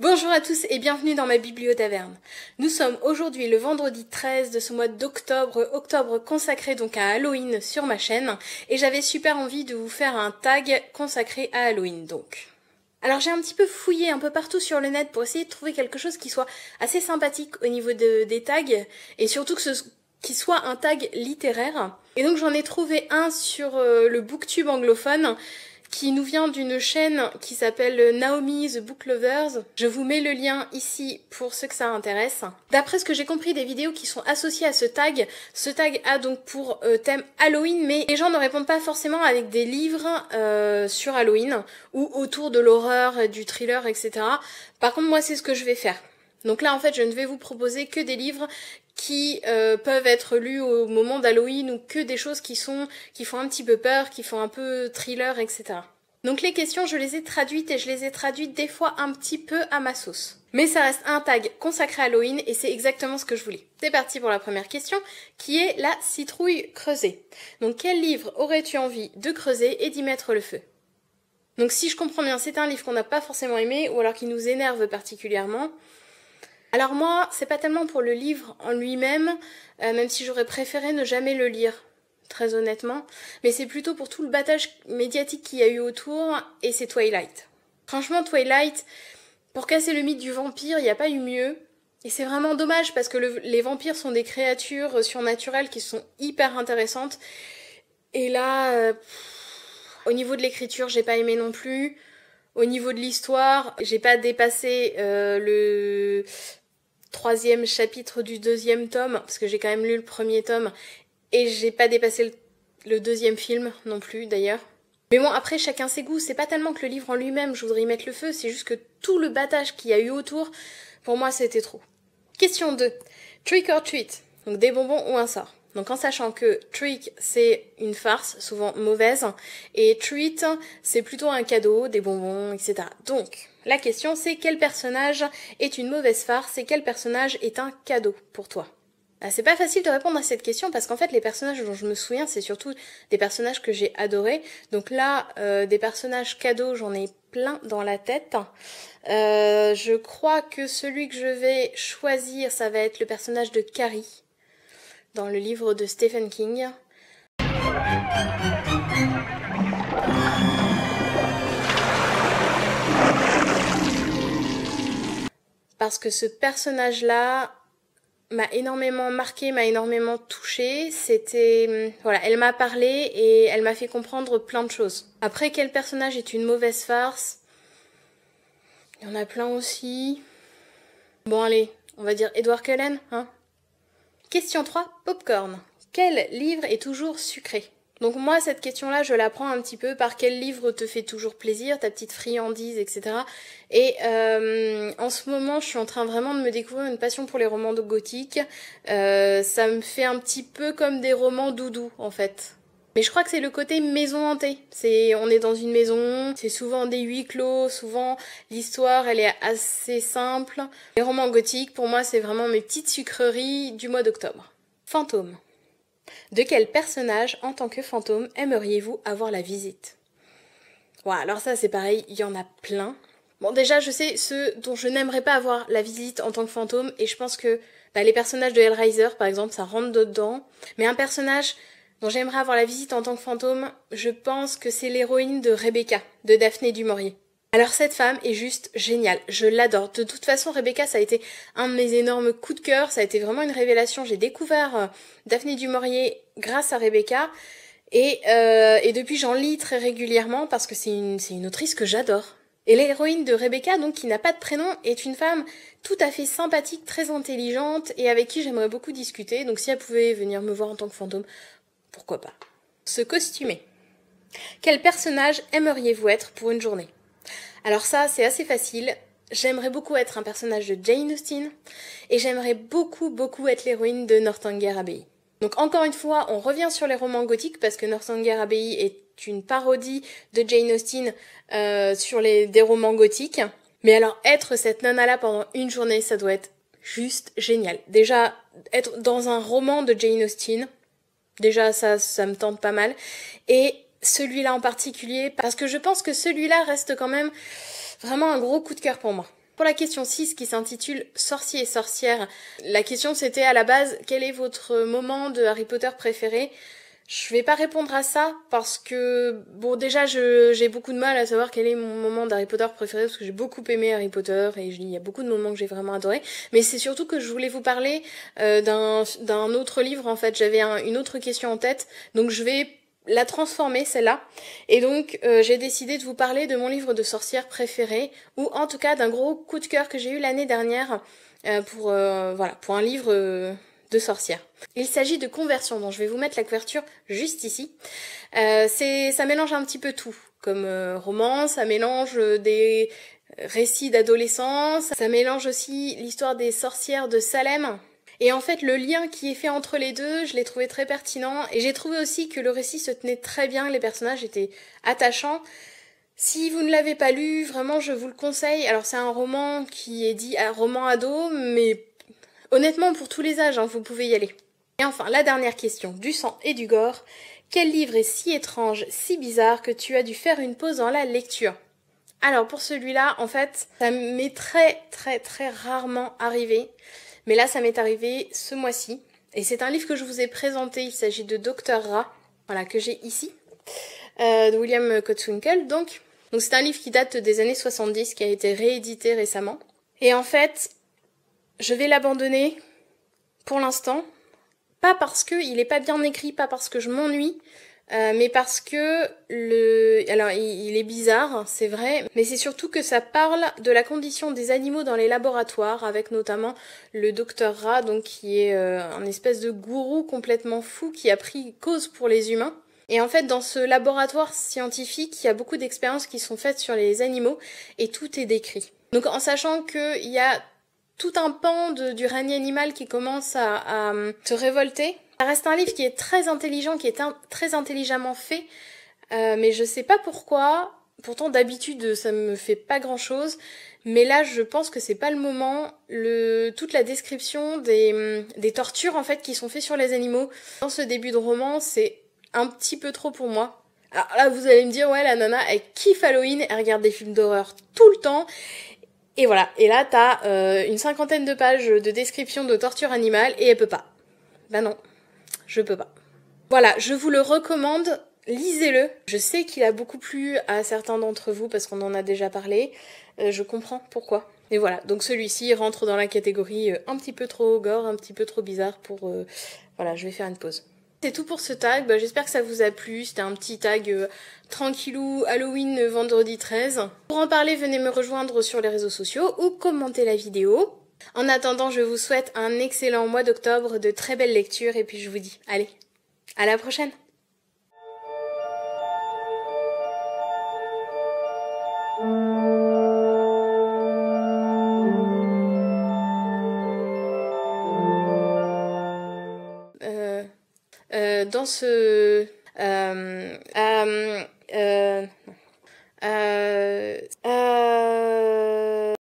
Bonjour à tous et bienvenue dans ma bibliotaverne. Nous sommes aujourd'hui le vendredi 13 de ce mois d'octobre, octobre consacré donc à Halloween sur ma chaîne, et j'avais super envie de vous faire un tag consacré à Halloween donc. Alors j'ai un petit peu fouillé un peu partout sur le net pour essayer de trouver quelque chose qui soit assez sympathique au niveau des tags, et surtout que ce qui soit un tag littéraire. Et donc j'en ai trouvé un sur euh, le booktube anglophone qui nous vient d'une chaîne qui s'appelle Naomi the Book Lovers. Je vous mets le lien ici pour ceux que ça intéresse. D'après ce que j'ai compris des vidéos qui sont associées à ce tag, ce tag a donc pour euh, thème Halloween, mais les gens ne répondent pas forcément avec des livres euh, sur Halloween ou autour de l'horreur, du thriller, etc. Par contre, moi, c'est ce que je vais faire. Donc là, en fait, je ne vais vous proposer que des livres qui euh, peuvent être lus au moment d'Halloween ou que des choses qui sont qui font un petit peu peur, qui font un peu thriller, etc. Donc les questions, je les ai traduites et je les ai traduites des fois un petit peu à ma sauce. Mais ça reste un tag consacré à Halloween et c'est exactement ce que je voulais. C'est parti pour la première question qui est la citrouille creusée. Donc quel livre aurais-tu envie de creuser et d'y mettre le feu Donc si je comprends bien, c'est un livre qu'on n'a pas forcément aimé ou alors qui nous énerve particulièrement. Alors moi, c'est pas tellement pour le livre en lui-même, euh, même si j'aurais préféré ne jamais le lire, très honnêtement, mais c'est plutôt pour tout le battage médiatique qu'il y a eu autour, et c'est Twilight. Franchement, Twilight, pour casser le mythe du vampire, il n'y a pas eu mieux. Et c'est vraiment dommage parce que les vampires sont des créatures surnaturelles qui sont hyper intéressantes. Et là, euh, au niveau de l'écriture, j'ai pas aimé non plus. Au niveau de l'histoire, j'ai pas dépassé euh, le troisième chapitre du deuxième tome, parce que j'ai quand même lu le premier tome, et j'ai pas dépassé le, deuxième film non plus d'ailleurs. Mais bon, après, chacun ses goûts. C'est pas tellement que le livre en lui-même, je voudrais y mettre le feu, c'est juste que tout le battage qu'il y a eu autour, pour moi, c'était trop. Question 2. Trick or treat. Donc des bonbons ou un sort. Donc en sachant que trick, c'est une farce, souvent mauvaise, et treat, c'est plutôt un cadeau, des bonbons, etc. Donc, la question c'est quel personnage est une mauvaise farce et quel personnage est un cadeau pour toi ah, c'est pas facile de répondre à cette question parce qu'en fait les personnages dont je me souviens c'est surtout des personnages que j'ai adorés. Donc là euh, des personnages cadeaux j'en ai plein dans la tête. Euh, je crois que celui que je vais choisir ça va être le personnage de Carrie dans le livre de Stephen King. parce que ce personnage-là m'a énormément marqué, m'a énormément touchée. C'était voilà, elle m'a parlé et elle m'a fait comprendre plein de choses. Après quel personnage est une mauvaise farce Il y en a plein aussi. Bon allez, on va dire Edward Cullen, hein Question 3, popcorn. Quel livre est toujours sucré donc moi, cette question-là, je la prends un petit peu par quel livre te fait toujours plaisir, ta petite friandise, etc. Et euh, en ce moment, je suis en train vraiment de me découvrir une passion pour les romans gothiques. Euh, ça me fait un petit peu comme des romans doudou, en fait. Mais je crois que c'est le côté maison hantée. C'est on est dans une maison, c'est souvent des huis clos, souvent l'histoire elle est assez simple. Les romans gothiques pour moi c'est vraiment mes petites sucreries du mois d'octobre. Fantôme. De quel personnage, en tant que fantôme, aimeriez-vous avoir la visite Wow, alors ça c'est pareil, il y en a plein. Bon déjà je sais ceux dont je n'aimerais pas avoir la visite en tant que fantôme et je pense que bah, les personnages de Hellraiser par exemple ça rentre dedans. Mais un personnage dont j'aimerais avoir la visite en tant que fantôme, je pense que c'est l'héroïne de Rebecca, de Daphné du alors cette femme est juste géniale, je l'adore. De toute façon, Rebecca, ça a été un de mes énormes coups de cœur, ça a été vraiment une révélation. J'ai découvert euh, Daphné du grâce à Rebecca. Euh, et, depuis, j'en lis très régulièrement parce que c'est une, une autrice que j'adore. Et l'héroïne de Rebecca, donc qui n'a pas de prénom, est une femme tout à fait sympathique, très intelligente et avec qui j'aimerais beaucoup discuter. Donc si elle pouvait venir me voir en tant que fantôme, pourquoi pas. Se costumer. Quel personnage aimeriez-vous être pour une journée alors ça, c'est assez facile. J'aimerais beaucoup être un personnage de Jane Austen et j'aimerais beaucoup beaucoup être l'héroïne de Northanger Abbey. Donc encore une fois, on revient sur les romans gothiques parce que Northanger Abbey est une parodie de Jane Austen euh, sur les des romans gothiques. Mais alors être cette nana là pendant une journée, ça doit être juste génial. Déjà être dans un roman de Jane Austen, déjà ça ça me tente pas mal et celui-là en particulier, parce que je pense que celui-là reste quand même vraiment un gros coup de cœur pour moi. Pour la question 6 qui s'intitule Sorcier et sorcière », la question c'était à la base quel est votre moment de Harry Potter préféré je vais pas répondre à ça parce que bon déjà j'ai beaucoup de mal à savoir quel est mon moment d'Harry Potter préféré parce que j'ai beaucoup aimé Harry Potter et il y a beaucoup de moments que j'ai vraiment adoré mais c'est surtout que je voulais vous parler euh, d'un autre livre en fait j'avais une autre question en tête donc je vais la transformer celle-là. Et donc euh, j'ai décidé de vous parler de mon livre de sorcière préféré, ou en tout cas d'un gros coup de cœur que j'ai eu l'année dernière euh, pour, euh, voilà, pour un livre de sorcière. Il s'agit de Conversion, dont je vais vous mettre la couverture juste ici. c'est, ça mélange un petit peu tout, comme roman, ça mélange des récits d'adolescence, ça mélange aussi l'histoire des sorcières de Salem, et en fait, le lien qui est fait entre les deux, je l'ai trouvé très pertinent. Et j'ai trouvé aussi que le récit se tenait très bien, les personnages étaient attachants. Si vous ne l'avez pas lu, vraiment, je vous le conseille. Alors, c'est un roman qui est dit un roman ado, mais honnêtement, pour tous les âges, hein, vous pouvez y aller. Et enfin, la dernière question, du sang et du gore. Quel livre est si étrange, si bizarre que tu as dû faire une pause dans la lecture Alors, pour celui-là, en fait, ça m'est très, très, très rarement arrivé. Mais là, ça m'est arrivé ce mois-ci. Et c'est un livre que je vous ai présenté. Il s'agit de Docteur Ra, voilà, que j'ai ici, euh, de William Kotzwinkel. Donc, c'est un livre qui date des années 70, qui a été réédité récemment. Et en fait, je vais l'abandonner pour l'instant. Pas parce qu'il n'est pas bien écrit, pas parce que je m'ennuie, euh, mais parce que le, alors il, est bizarre, c'est vrai, mais c'est surtout que ça parle de la condition des animaux dans les laboratoires, avec notamment le docteur Rat, donc qui est euh, un espèce de gourou complètement fou qui a pris cause pour les humains. Et en fait, dans ce laboratoire scientifique, il y a beaucoup d'expériences qui sont faites sur les animaux et tout est décrit. Donc en sachant qu'il y a tout un pan du règne animal qui commence à euh, se révolter ça reste un livre qui est très intelligent, qui est très intelligemment fait, euh, mais je sais pas pourquoi. Pourtant, d'habitude, ça me fait pas grand chose, mais là, je pense que c'est pas le moment. Le, toute la description des, mm, des tortures en fait qui sont faites sur les animaux dans ce début de roman, c'est un petit peu trop pour moi. Alors là, vous allez me dire, ouais, la nana, elle kiffe Halloween, elle regarde des films d'horreur tout le temps. Et voilà. Et là, t'as euh, une cinquantaine de pages de description de torture animale et elle peut pas. Bah ben non je peux pas. Voilà, je vous le recommande, lisez-le. Je sais qu'il a beaucoup plu à certains d'entre vous parce qu'on en a déjà parlé. Euh, je comprends pourquoi. Et voilà, donc celui-ci rentre dans la catégorie euh, un petit peu trop gore, un petit peu trop bizarre pour... Euh, voilà, je vais faire une pause. C'est tout pour ce tag, bah, j'espère que ça vous a plu, c'était un petit tag tranquillou Halloween vendredi 13. Pour en parler, venez me rejoindre sur les réseaux sociaux ou commenter la vidéo. En attendant, je vous souhaite un excellent mois d'octobre, de très belles lectures, et puis je vous dis, allez, à la prochaine euh, euh dans ce... Euh, euh